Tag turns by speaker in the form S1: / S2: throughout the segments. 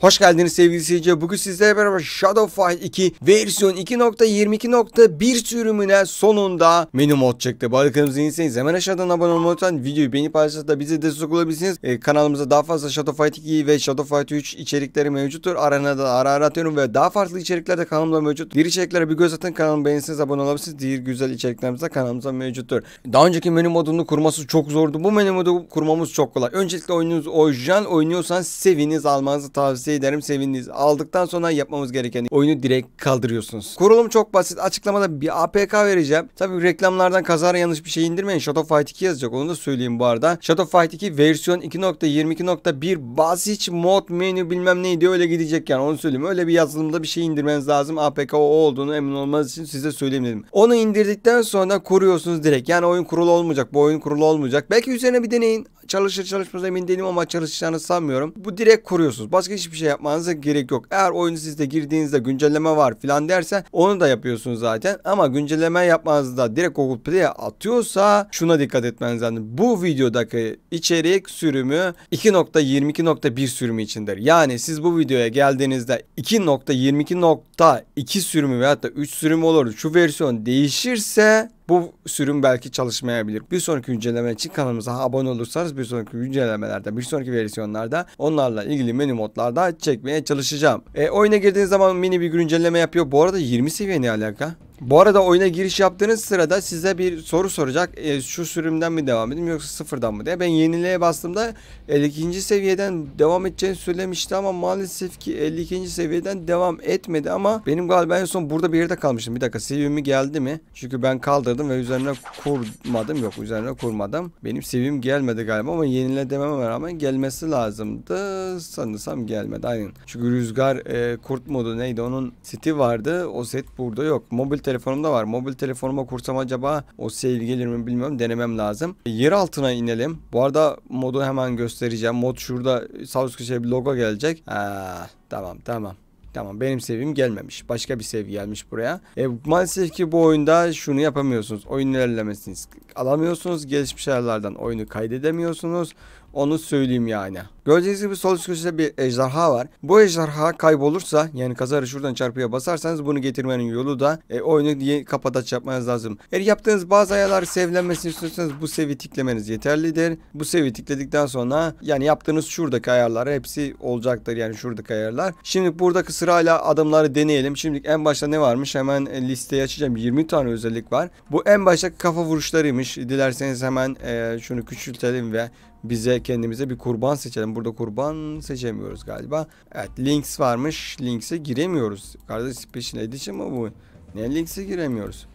S1: Hoş geldiniz sevgili seyirciler. Bugün sizlerle beraber Shadow Fight 2 versiyon 2.22.1 sürümüne sonunda menü mod çıktı. Bu kanalımıza iyisiniz. Hemen aşağıdan abone olmayı lütfen. Videoyu beni paylaşırsa da bize destek olabilirsiniz. Ee, kanalımıza daha fazla Shadow Fight 2 ve Shadow Fight 3 içerikleri mevcuttur. Arana da ara ara atıyorum ve daha farklı içerikler de kanalımda mevcut. Diğer içeriklere bir göz atın. Kanalımı beğenirseniz abone olabilirsiniz. Diğer güzel içeriklerimiz de kanalımızda mevcuttur. Daha önceki menü modunu kurması çok zordu. Bu menü modu kurmamız çok kolay. Öncelikle oyununuz orijinal oynuyorsan seviniz almanızı tavsiye tavsiye ederim sevindiniz. Aldıktan sonra yapmamız gereken oyunu direkt kaldırıyorsunuz. Kurulum çok basit. Açıklamada bir APK vereceğim. Tabi reklamlardan kazara yanlış bir şey indirmeyin. Shadow Fight 2 yazacak onu da söyleyeyim bu arada. Shadow Fight 2 versiyon 2.22.1 basit mod menü bilmem neydi öyle gidecek yani onu söyleyeyim. Öyle bir yazılımda bir şey indirmeniz lazım. APK o olduğunu emin olmanız için size söyleyeyim dedim. Onu indirdikten sonra kuruyorsunuz direkt. Yani oyun kurulu olmayacak. Bu oyun kurulu olmayacak. Belki üzerine bir deneyin. Çalışır çalışmaz emin değilim ama çalışacağını sanmıyorum. Bu direkt kuruyorsunuz. Başka hiçbir şey yapmanıza gerek yok. Eğer oyunu sizde girdiğinizde güncelleme var filan derse onu da yapıyorsunuz zaten. Ama güncelleme yapmanızda direkt Google Play'e atıyorsa şuna dikkat etmeniz lazım. Bu videodaki içerik sürümü 2.22.1 sürümü içindir. Yani siz bu videoya geldiğinizde 2.22.2 sürümü veyahut da 3 sürümü olur. Şu versiyon değişirse bu sürüm belki çalışmayabilir. Bir sonraki güncelleme için kanalımıza abone olursanız bir sonraki güncellemelerde, bir sonraki versiyonlarda onlarla ilgili menü modlarda çekmeye çalışacağım. E, oyuna girdiğiniz zaman mini bir güncelleme yapıyor. Bu arada 20 seviye ne alaka? Bu arada oyuna giriş yaptığınız sırada size bir soru soracak. E, şu sürümden mi devam edeyim yoksa sıfırdan mı diye. Ben yenileye bastığımda 52. seviyeden devam edeceğini söylemişti ama maalesef ki 52. seviyeden devam etmedi ama benim galiba en son burada bir yerde kalmıştım. Bir dakika seviyemi geldi mi? Çünkü ben kaldırdım ve üzerine kurmadım. Yok üzerine kurmadım. Benim seviyem gelmedi galiba ama yenile dememe rağmen gelmesi lazımdı. Sanırsam gelmedi aynen. Çünkü rüzgar e, kurt modu neydi onun seti vardı. O set burada yok. Mobil telefonumda var. Mobil telefonuma kursam acaba o save gelir mi bilmiyorum denemem lazım. Yer altına inelim. Bu arada modu hemen göstereceğim. Mod şurada sağ üst köşeye bir logo gelecek. Ha, tamam tamam. Tamam benim seviyem gelmemiş. Başka bir seviye gelmiş buraya. E, maalesef ki bu oyunda şunu yapamıyorsunuz. Oyun ilerlemesini alamıyorsunuz. Gelişmiş ayarlardan oyunu kaydedemiyorsunuz. Onu söyleyeyim yani. Gördüğünüz gibi sol üst köşede bir ejderha var. Bu ejderha kaybolursa yani kazarı şuradan çarpıya basarsanız bunu getirmenin yolu da e, oyunu diye kapataç yapmanız lazım. Eğer yaptığınız bazı ayarlar sevlenmesini istiyorsanız bu seviye tıklamanız yeterlidir. Bu seviye tıkladıktan sonra yani yaptığınız şuradaki ayarlar hepsi olacaktır yani şuradaki ayarlar. Şimdi buradaki sırayla adımları deneyelim. Şimdi en başta ne varmış hemen e, listeyi açacağım. 20 tane özellik var. Bu en başta kafa vuruşlarıymış. Dilerseniz hemen e, şunu küçültelim ve bize kendimize bir kurban seçelim. Burada kurban seçemiyoruz galiba. Evet links varmış. Links'e giremiyoruz. Kardeş Special Edition mı bu? Ne links'e giremiyoruz?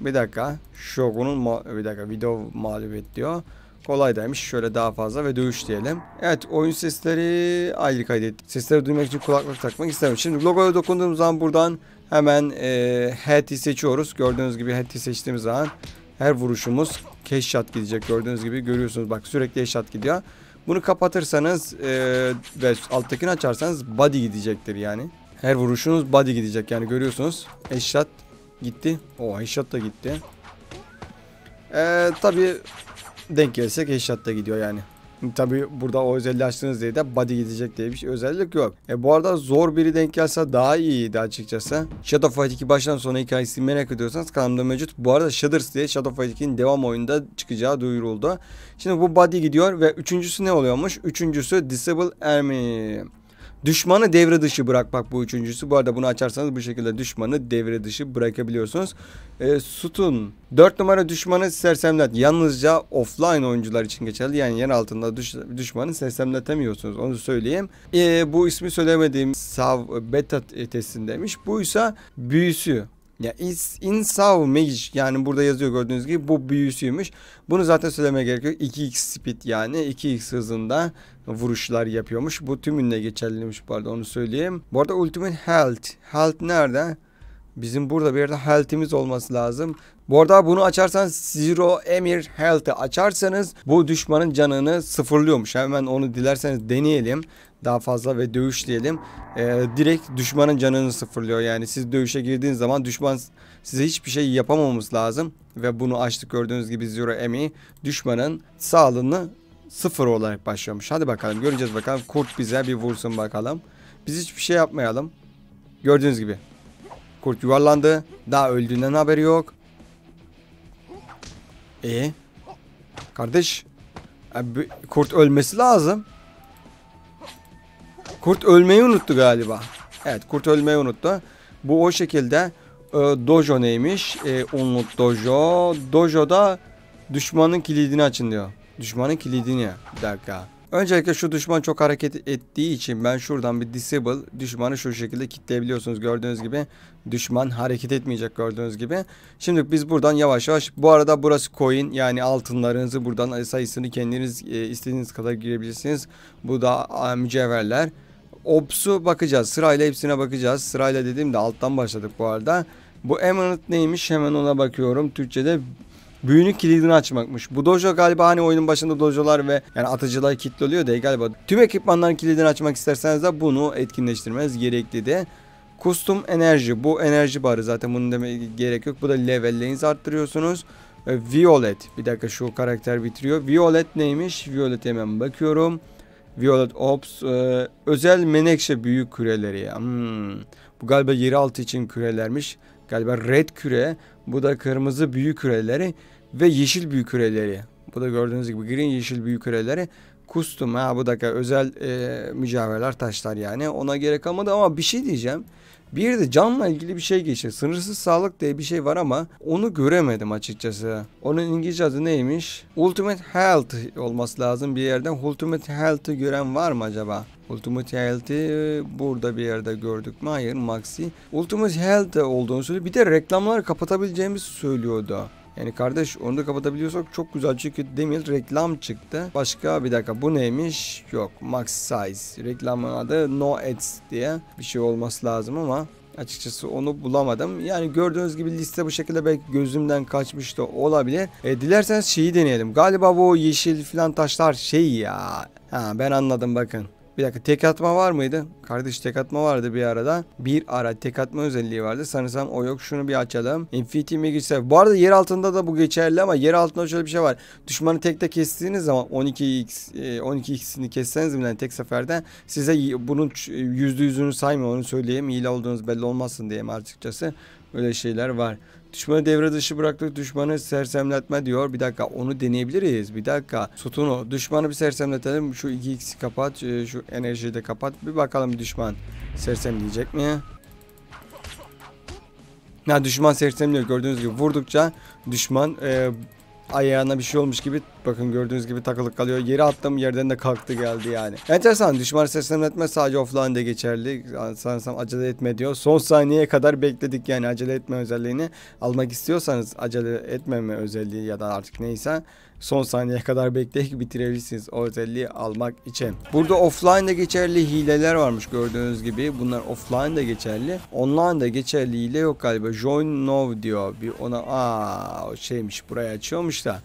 S1: Bir dakika. Shogun'un bir dakika video mağlubiyet diyor. Kolaydaymış. Şöyle daha fazla ve dövüş diyelim. Evet oyun sesleri ayrı kaydet. Sesleri duymak için kulaklık takmak istemiyorum. Şimdi logoya dokunduğumuz zaman buradan hemen e, head'i seçiyoruz. Gördüğünüz gibi head'i seçtiğimiz zaman her vuruşumuz keşşat gidecek gördüğünüz gibi görüyorsunuz bak sürekli eşat gidiyor. Bunu kapatırsanız e, ve alttakini açarsanız body gidecektir yani. Her vuruşunuz body gidecek yani görüyorsunuz. eşşat gitti. O eşşat da gitti. E, tabii denk gelsek eşşat da gidiyor yani. Tabi burada o özelliği açtınız diye de body gidecek diye bir şey, özellik yok. E bu arada zor biri denk gelse daha iyiydi açıkçası. Shadow Fight 2 baştan sona hikayesi merak ediyorsanız kanalımda mevcut. Bu arada Shaders diye Shadow Fight 2'nin devam oyunda çıkacağı duyuruldu. Şimdi bu body gidiyor ve üçüncüsü ne oluyormuş? Üçüncüsü Disable Army. Düşmanı devre dışı bırakmak bu üçüncüsü. Bu arada bunu açarsanız bu şekilde düşmanı devre dışı bırakabiliyorsunuz. E, Sütun. dört numara düşmanı sersemlet. Yalnızca offline oyuncular için geçerli. Yani yer altında düş, düşmanı sersemletemiyorsunuz. Onu söyleyeyim. E, bu ismi söylemediğim Sav beta testindeymiş. Bu ise büyüsü. Ya is insav mage yani burada yazıyor gördüğünüz gibi bu büyüsüymüş. Bunu zaten söylemeye gerek yok. 2x speed yani 2x hızında vuruşlar yapıyormuş. Bu tümünle geçerliymiş bu arada onu söyleyeyim. Bu arada ultimate health. Health nerede? Bizim burada bir yerde health'imiz olması lazım. Bu arada bunu açarsan Zero Emir Health'ı açarsanız bu düşmanın canını sıfırlıyormuş. Hemen onu dilerseniz deneyelim. Daha fazla ve dövüşleyelim. Ee, direkt düşmanın canını sıfırlıyor. Yani siz dövüşe girdiğiniz zaman düşman size hiçbir şey yapamamız lazım. Ve bunu açtık gördüğünüz gibi Zero Emi düşmanın sağlığını sıfır olarak başlıyormuş. Hadi bakalım göreceğiz bakalım. Kurt bize bir vursun bakalım. Biz hiçbir şey yapmayalım. Gördüğünüz gibi. Kurt yuvarlandı. Daha öldüğünden haberi yok. İyi. Kardeş. Abi, e, kurt ölmesi lazım. Kurt ölmeyi unuttu galiba. Evet kurt ölmeyi unuttu. Bu o şekilde e, dojo neymiş? E, unut dojo. da düşmanın kilidini açın diyor. Düşmanın kilidini. Bir dakika. Öncelikle şu düşman çok hareket ettiği için ben şuradan bir disable düşmanı şu şekilde kitleyebiliyorsunuz gördüğünüz gibi. Düşman hareket etmeyecek gördüğünüz gibi. Şimdi biz buradan yavaş yavaş bu arada burası coin yani altınlarınızı buradan sayısını kendiniz e, istediğiniz kadar girebilirsiniz. Bu da e, mücevherler. Ops'u bakacağız sırayla hepsine bakacağız. Sırayla dediğimde alttan başladık bu arada. Bu emanat neymiş hemen ona bakıyorum. Türkçe'de büyünün kilidini açmakmış. Bu dojo galiba hani oyunun başında dojolar ve yani atıcılar kilitli oluyor diye galiba. Tüm ekipmanların kilidini açmak isterseniz de bunu etkinleştirmeniz gerekli de. Custom enerji. Bu enerji barı zaten bunun demeye gerek yok. Bu da levellerinizi arttırıyorsunuz. Ee, violet. Bir dakika şu karakter bitiriyor. Violet neymiş? Violet hemen bakıyorum. Violet Ops. Ee, özel menekşe büyük küreleri. Hmm. Bu galiba yeraltı için kürelermiş galiba red küre, bu da kırmızı büyük küreleri ve yeşil büyük küreleri. Bu da gördüğünüz gibi green yeşil büyük küreleri kustum ha bu dakika özel e, mücevherler taşlar yani ona gerek kalmadı ama bir şey diyeceğim. Bir de canla ilgili bir şey geçti. Sınırsız sağlık diye bir şey var ama onu göremedim açıkçası. Onun İngilizce adı neymiş? Ultimate Health olması lazım bir yerden. Ultimate Health'ı gören var mı acaba? Ultimate Health'i burada bir yerde gördük mü? Hayır Maxi. Ultimate Health olduğunu söylüyor. Bir de reklamları kapatabileceğimizi söylüyordu. Yani kardeş onu da kapatabiliyorsak çok güzel çünkü demir reklam çıktı. Başka bir dakika bu neymiş? Yok max size. Reklamın adı no ads diye bir şey olması lazım ama Açıkçası onu bulamadım. Yani gördüğünüz gibi liste bu şekilde belki gözümden kaçmış da olabilir. E, dilerseniz şeyi deneyelim. Galiba bu yeşil filan taşlar şey ya. Ha ben anladım bakın. Bir dakika tek atma var mıydı? Kardeş tek atma vardı bir arada. Bir ara tek atma özelliği vardı. Sanırsam o yok. Şunu bir açalım. Infinity Magic Save. Bu arada yer altında da bu geçerli ama yer altında şöyle bir şey var. Düşmanı tek de kestiğiniz zaman 12x 12x'ini e, kesseniz bile yani tek seferde size bunun yüzde yüzünü saymıyor. Onu söyleyeyim. Hile olduğunuz belli olmasın diye açıkçası. Öyle şeyler var. Düşmanı devre dışı bıraktık. Düşmanı sersemletme diyor. Bir dakika onu deneyebiliriz. Bir dakika. Sutunu. Düşmanı bir sersemletelim. Şu 2x'i kapat. E, şu enerjiyi de kapat. Bir bakalım düşman sersemleyecek mi? Ya düşman sersemliyor. Gördüğünüz gibi vurdukça düşman e, ayağına bir şey olmuş gibi bakın gördüğünüz gibi takılık kalıyor. yeri attım yerden de kalktı geldi yani. Enteresan düşman seslenmetme sadece offline de geçerli. Sanırsam acele etme diyor. Son saniyeye kadar bekledik yani acele etme özelliğini almak istiyorsanız acele etmeme özelliği ya da artık neyse son saniyeye kadar bekleyip bitirebilirsiniz o özelliği almak için. Burada offline de geçerli hileler varmış gördüğünüz gibi. Bunlar offline de geçerli. online de geçerli hile yok galiba. Join now diyor. Bir ona aa şeymiş buraya açıyormuş da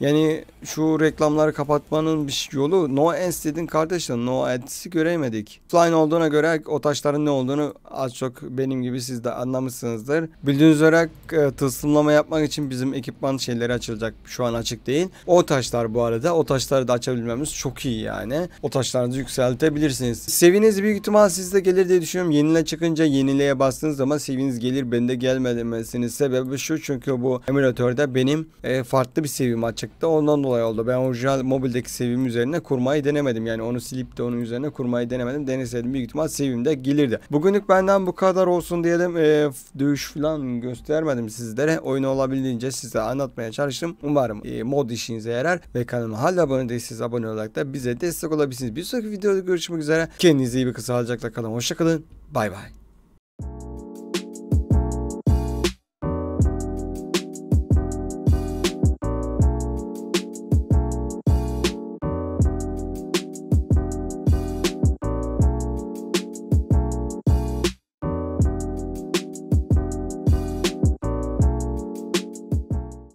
S1: yani şu reklamları kapatmanın bir şey yolu no ads dedin kardeşler no ads'i göremedik. Offline olduğuna göre o taşların ne olduğunu az çok benim gibi siz de anlamışsınızdır. Bildiğiniz üzere e, tılsımlama yapmak için bizim ekipman şeyleri açılacak şu an açık değil. O taşlar bu arada o taşları da açabilmemiz çok iyi yani. O taşlarınızı yükseltebilirsiniz. Seviniz büyük ihtimal sizde gelir diye düşünüyorum. Yenile çıkınca yenileye bastığınız zaman seviniz gelir bende gelmemesinin sebebi şu çünkü bu emülatörde benim e, farklı bir sevim açık birazcık da ondan dolayı oldu. Ben orijinal mobildeki sevim üzerine kurmayı denemedim. Yani onu silip de onun üzerine kurmayı denemedim. Deneseydim büyük ihtimal sevim de gelirdi. Bugünlük benden bu kadar olsun diyelim. E, dövüş falan göstermedim sizlere. Oyunu olabildiğince size anlatmaya çalıştım. Umarım e, mod işinize yarar ve kanalıma hala abone değilseniz abone olarak da bize destek olabilirsiniz. Bir sonraki videoda görüşmek üzere. Kendinize iyi bir kısa sağlıcakla kalın. Hoşçakalın. Bay bay.